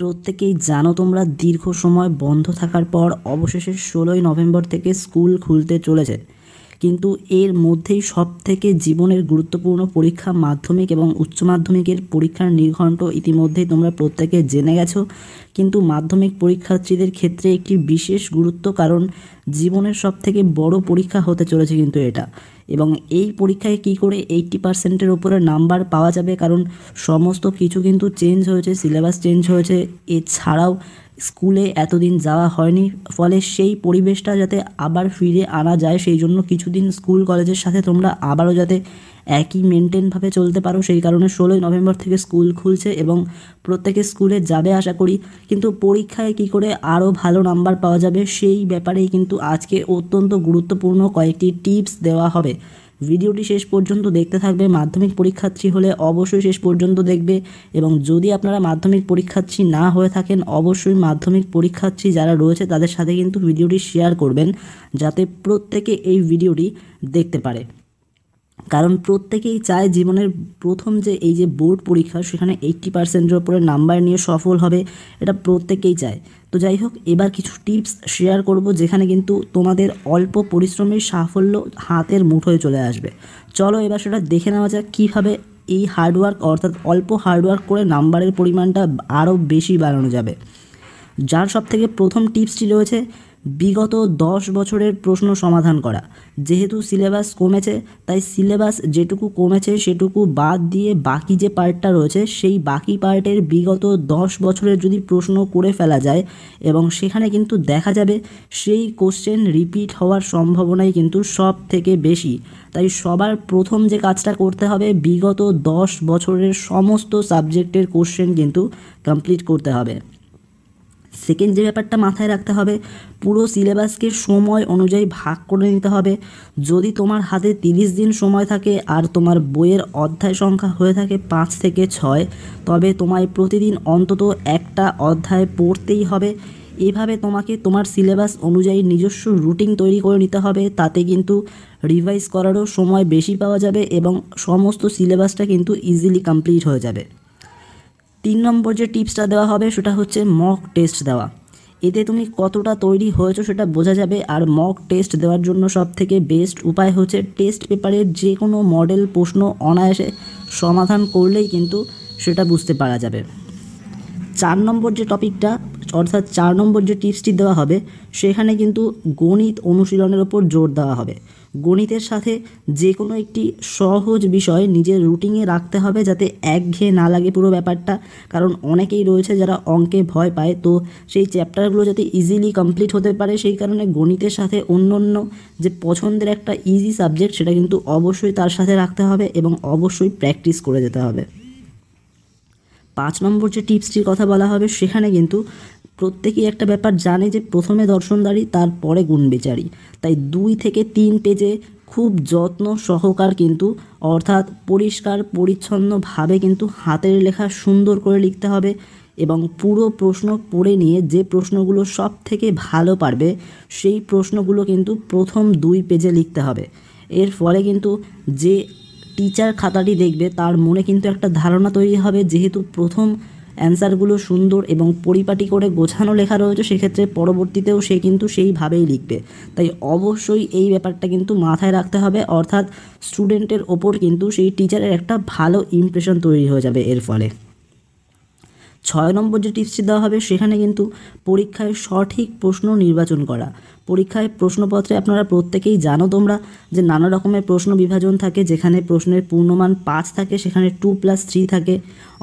প্রত্যেকেই জানো তোমরা দীর্ঘ সময় বন্ধ থাকার পর অবশেষে ষোলোই নভেম্বর থেকে স্কুল খুলতে চলেছে কিন্তু এর মধ্যেই সব থেকে জীবনের গুরুত্বপূর্ণ পরীক্ষা মাধ্যমিক এবং উচ্চ মাধ্যমিকের পরীক্ষার নির্ঘণ্ট ইতিমধ্যেই তোমরা প্রত্যেকে জেনে গেছো কিন্তু মাধ্যমিক পরীক্ষার্থীদের ক্ষেত্রে একটি বিশেষ গুরুত্ব কারণ জীবনের সব থেকে বড় পরীক্ষা হতে চলেছে কিন্তু এটা এবং এই পরীক্ষায় কি করে এইটি পার্সেন্টের ওপরে নাম্বার পাওয়া যাবে কারণ সমস্ত কিছু কিন্তু চেঞ্জ হয়েছে সিলেবাস চেঞ্জ হয়েছে এছাড়াও স্কুলে এতদিন যাওয়া হয়নি ফলে সেই পরিবেশটা যাতে আবার ফিরে আনা যায় সেই জন্য কিছুদিন স্কুল কলেজের সাথে তোমরা আবারও যাতে একই মেনটেনভাবে চলতে পারো সেই কারণে ষোলোই নভেম্বর থেকে স্কুল খুলছে এবং প্রত্যেকে স্কুলে যাবে আশা করি কিন্তু পরীক্ষায় কি করে আরও ভালো নাম্বার পাওয়া যাবে সেই ব্যাপারেই কিন্তু আজকে অত্যন্ত গুরুত্বপূর্ণ কয়েকটি টিপস দেওয়া হবে ভিডিওটি শেষ পর্যন্ত দেখতে থাকবে মাধ্যমিক পরীক্ষার্থী হলে অবশ্যই শেষ পর্যন্ত দেখবে এবং যদি আপনারা মাধ্যমিক পরীক্ষার্থী না হয়ে থাকেন অবশ্যই মাধ্যমিক পরীক্ষার্থী যারা রয়েছে তাদের সাথে কিন্তু ভিডিওটি শেয়ার করবেন যাতে প্রত্যেকে এই ভিডিওটি দেখতে পারে কারণ প্রত্যেকেই চায় জীবনের প্রথম যে এই যে বোর্ড পরীক্ষা সেখানে এইট্টি পার্সেন্টের ওপরে নাম্বার নিয়ে সফল হবে এটা প্রত্যেকেই চায় তো যাই হোক এবার কিছু টিপস শেয়ার করব যেখানে কিন্তু তোমাদের অল্প পরিশ্রমের সাফল্য হাতের মুঠোয় চলে আসবে চলো এবার সেটা দেখে নেওয়া যাক কীভাবে এই হার্ডওয়ার্ক অর্থাৎ অল্প হার্ডওয়ার্ক করে নাম্বারের পরিমাণটা আরও বেশি বাড়ানো যাবে যার সব থেকে প্রথম টিপসটি রয়েছে বিগত দশ বছরের প্রশ্ন সমাধান করা যেহেতু সিলেবাস কমেছে তাই সিলেবাস যেটুকু কমেছে সেটুকু বাদ দিয়ে বাকি যে পার্টটা রয়েছে সেই বাকি পার্টের বিগত দশ বছরের যদি প্রশ্ন করে ফেলা যায় এবং সেখানে কিন্তু দেখা যাবে সেই কোশ্চেন রিপিট হওয়ার সম্ভাবনাই কিন্তু সব থেকে বেশি তাই সবার প্রথম যে কাজটা করতে হবে বিগত দশ বছরের সমস্ত সাবজেক্টের কোশ্চেন কিন্তু কমপ্লিট করতে হবে সেকেন্ড যে ব্যাপারটা মাথায় রাখতে হবে পুরো সিলেবাসকে সময় অনুযায়ী ভাগ করে নিতে হবে যদি তোমার হাতে তিরিশ দিন সময় থাকে আর তোমার বইয়ের অধ্যায় সংখ্যা হয়ে থাকে পাঁচ থেকে ছয় তবে তোমায় প্রতিদিন অন্তত একটা অধ্যায় পড়তেই হবে এভাবে তোমাকে তোমার সিলেবাস অনুযায়ী নিজস্ব রুটিন তৈরি করে নিতে হবে তাতে কিন্তু রিভাইজ করারও সময় বেশি পাওয়া যাবে এবং সমস্ত সিলেবাসটা কিন্তু ইজিলি কমপ্লিট হয়ে যাবে তিন নম্বর যে টিপসটা দেওয়া হবে সেটা হচ্ছে মক টেস্ট দেওয়া এতে তুমি কতটা তৈরি হয়েছো সেটা বোঝা যাবে আর মক টেস্ট দেওয়ার জন্য সব থেকে বেস্ট উপায় হচ্ছে টেস্ট পেপারের যে কোনো মডেল প্রশ্ন অনায়াসে সমাধান করলেই কিন্তু সেটা বুঝতে পারা যাবে চার নম্বর যে টপিকটা অর্থাৎ চার নম্বর যে টিপসটি দেওয়া হবে সেখানে কিন্তু গণিত অনুশীলনের ওপর জোর দেওয়া হবে গণিতের সাথে যে কোনো একটি সহজ বিষয় নিজের রুটিনে রাখতে হবে যাতে একঘেয়ে না লাগে পুরো ব্যাপারটা কারণ অনেকেই রয়েছে যারা অঙ্কে ভয় পায় তো সেই চ্যাপ্টারগুলো যাতে ইজিলি কমপ্লিট হতে পারে সেই কারণে গণিতের সাথে অন্য অন্য যে পছন্দের একটা ইজি সাবজেক্ট সেটা কিন্তু অবশ্যই তার সাথে রাখতে হবে এবং অবশ্যই প্র্যাকটিস করে যেতে হবে পাঁচ নম্বর যে টিপসটির কথা বলা হবে সেখানে কিন্তু প্রত্যেকেই একটা ব্যাপার জানে যে প্রথমে দর্শনদারি তারপরে গুণবিচারী তাই দুই থেকে তিন পেজে খুব যত্ন সহকার কিন্তু অর্থাৎ পরিষ্কার পরিচ্ছন্নভাবে কিন্তু হাতের লেখা সুন্দর করে লিখতে হবে এবং পুরো প্রশ্ন পড়ে নিয়ে যে প্রশ্নগুলো সব থেকে ভালো পারবে সেই প্রশ্নগুলো কিন্তু প্রথম দুই পেজে লিখতে হবে এর ফলে কিন্তু যে টিচার খাতাটি দেখবে তার মনে কিন্তু একটা ধারণা তৈরি হবে যেহেতু প্রথম অ্যান্সারগুলো সুন্দর এবং পরিপাটি করে গোছানো লেখা রয়েছে সেক্ষেত্রে পরবর্তীতেও সে কিন্তু সেইভাবেই লিখবে তাই অবশ্যই এই ব্যাপারটা কিন্তু মাথায় রাখতে হবে অর্থাৎ স্টুডেন্টের ওপর কিন্তু সেই টিচারের একটা ভালো ইমপ্রেশন তৈরি হয়ে যাবে এর ফলে ছয় নম্বর যে টিপসটি দেওয়া হবে সেখানে কিন্তু পরীক্ষায় সঠিক প্রশ্ন নির্বাচন করা পরীক্ষায় প্রশ্নপত্রে আপনারা প্রত্যেকেই জানো তোমরা যে নানা রকমের প্রশ্ন বিভাজন থাকে যেখানে প্রশ্নের পূর্ণমান পাঁচ থাকে সেখানে টু প্লাস থ্রি থাকে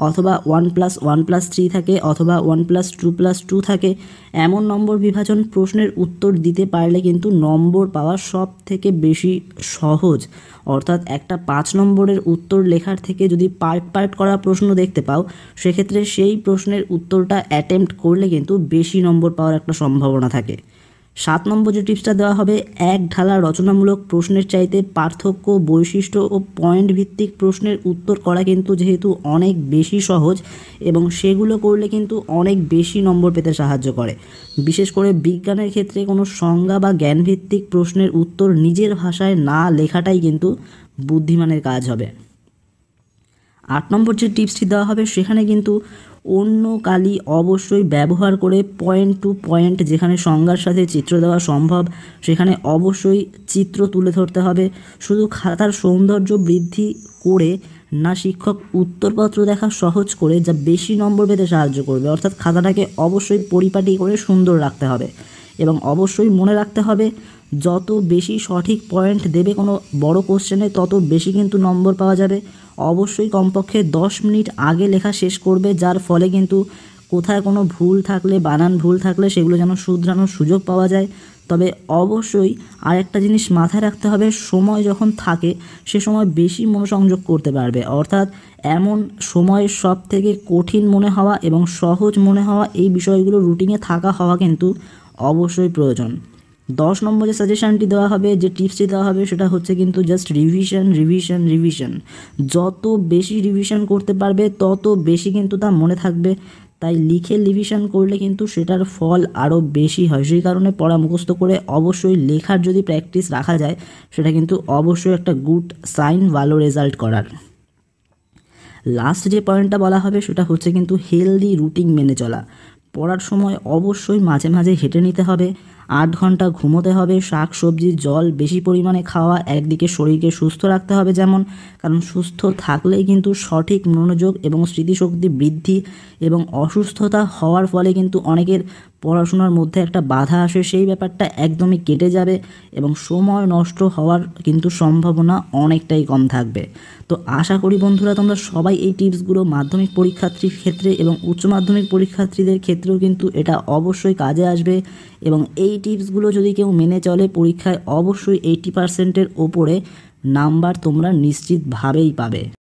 অথবা one plus one plus three থাকে অথবা one plus two plus two থাকে এমন নম্বর বিভাজন প্রশ্নের উত্তর দিতে পারলে কিন্তু নম্বর পাওয়া সব থেকে বেশি সহজ অর্থাৎ একটা পাঁচ নম্বরের উত্তর লেখার থেকে যদি পার্ট পার্ট করা প্রশ্ন দেখতে পাও সেক্ষেত্রে সেই প্রশ্নের উত্তরটা অ্যাটেম্প্ট করলে কিন্তু বেশি নম্বর পাওয়ার একটা সম্ভাবনা থাকে সাত নম্বর যে টিপসটা দেওয়া হবে এক ঢালা রচনামূলক প্রশ্নের চাইতে পার্থক্য বৈশিষ্ট্য ও পয়েন্ট ভিত্তিক প্রশ্নের উত্তর করা কিন্তু যেহেতু অনেক বেশি সহজ এবং সেগুলো করলে কিন্তু অনেক বেশি নম্বর পেতে সাহায্য করে বিশেষ করে বিজ্ঞানের ক্ষেত্রে কোনো সংজ্ঞা বা জ্ঞানভিত্তিক প্রশ্নের উত্তর নিজের ভাষায় না লেখাটাই কিন্তু বুদ্ধিমানের কাজ হবে আট নম্বর যে টিপসটি দেওয়া হবে সেখানে কিন্তু অন্য কালি অবশ্যই ব্যবহার করে পয়েন্ট টু পয়েন্ট যেখানে সংজ্ঞার সাথে চিত্র দেওয়া সম্ভব সেখানে অবশ্যই চিত্র তুলে ধরতে হবে শুধু খাতার সৌন্দর্য বৃদ্ধি করে না শিক্ষক উত্তরপত্র দেখা সহজ করে যা বেশি নম্বর পেতে সাহায্য করবে অর্থাৎ খাতাটাকে অবশ্যই পরিপাটি করে সুন্দর রাখতে হবে এবং অবশ্যই মনে রাখতে হবে যত বেশি সঠিক পয়েন্ট দেবে কোনো বড় কোশ্চেনে তত বেশি কিন্তু নম্বর পাওয়া যাবে অবশ্যই কমপক্ষে 10 মিনিট আগে লেখা শেষ করবে যার ফলে কিন্তু কোথায় কোনো ভুল থাকলে বানান ভুল থাকলে সেগুলো যেন শুধরানোর সুযোগ পাওয়া যায় তবে অবশ্যই আরেকটা জিনিস মাথায় রাখতে হবে সময় যখন থাকে সে সময় বেশি মনোসংযোগ করতে পারবে অর্থাৎ এমন সময় সব থেকে কঠিন মনে হওয়া এবং সহজ মনে হওয়া এই বিষয়গুলো রুটিনে থাকা হওয়া কিন্তু অবশ্যই প্রয়োজন দশ নম্বর যে সাজেশানটি দেওয়া হবে যে টিপসটি দেওয়া হবে সেটা হচ্ছে কিন্তু জাস্ট রিভিশন রিভিশন রিভিশন যত বেশি রিভিশন করতে পারবে তত বেশি কিন্তু তা মনে থাকবে তাই লিখে রিভিশন করলে কিন্তু সেটার ফল আরও বেশি হয় সেই কারণে পড়া মুখস্থ করে অবশ্যই লেখার যদি প্র্যাকটিস রাখা যায় সেটা কিন্তু অবশ্যই একটা গুড সাইন ভালো রেজাল্ট করার লাস্ট যে পয়েন্টটা বলা হবে সেটা হচ্ছে কিন্তু হেলদি রুটিন মেনে চলা পড়ার সময় অবশ্যই মাঝে মাঝে হেঁটে নিতে হবে আট ঘন্টা ঘুমোতে হবে শাক সবজি জল বেশি পরিমাণে খাওয়া একদিকে শরীরকে সুস্থ রাখতে হবে যেমন কারণ সুস্থ থাকলেই কিন্তু সঠিক মনোযোগ এবং স্মৃতিশক্তি বৃদ্ধি এবং অসুস্থতা হওয়ার ফলে কিন্তু অনেকের পড়াশোনার মধ্যে একটা বাধা আসে সেই ব্যাপারটা একদমই কেটে যাবে এবং সময় নষ্ট হওয়ার কিন্তু সম্ভাবনা অনেকটাই কম থাকবে তো আশা করি বন্ধুরা তোমরা সবাই এই টিপসগুলো মাধ্যমিক পরীক্ষার্থীর ক্ষেত্রে এবং উচ্চ মাধ্যমিক পরীক্ষার্থীদের ক্ষেত্রেও কিন্তু এটা অবশ্যই কাজে আসবে এবং এই টিপসগুলো যদি কেউ মেনে চলে পরীক্ষায় অবশ্যই এইটি পার্সেন্টের ওপরে নাম্বার তোমরা নিশ্চিতভাবেই পাবে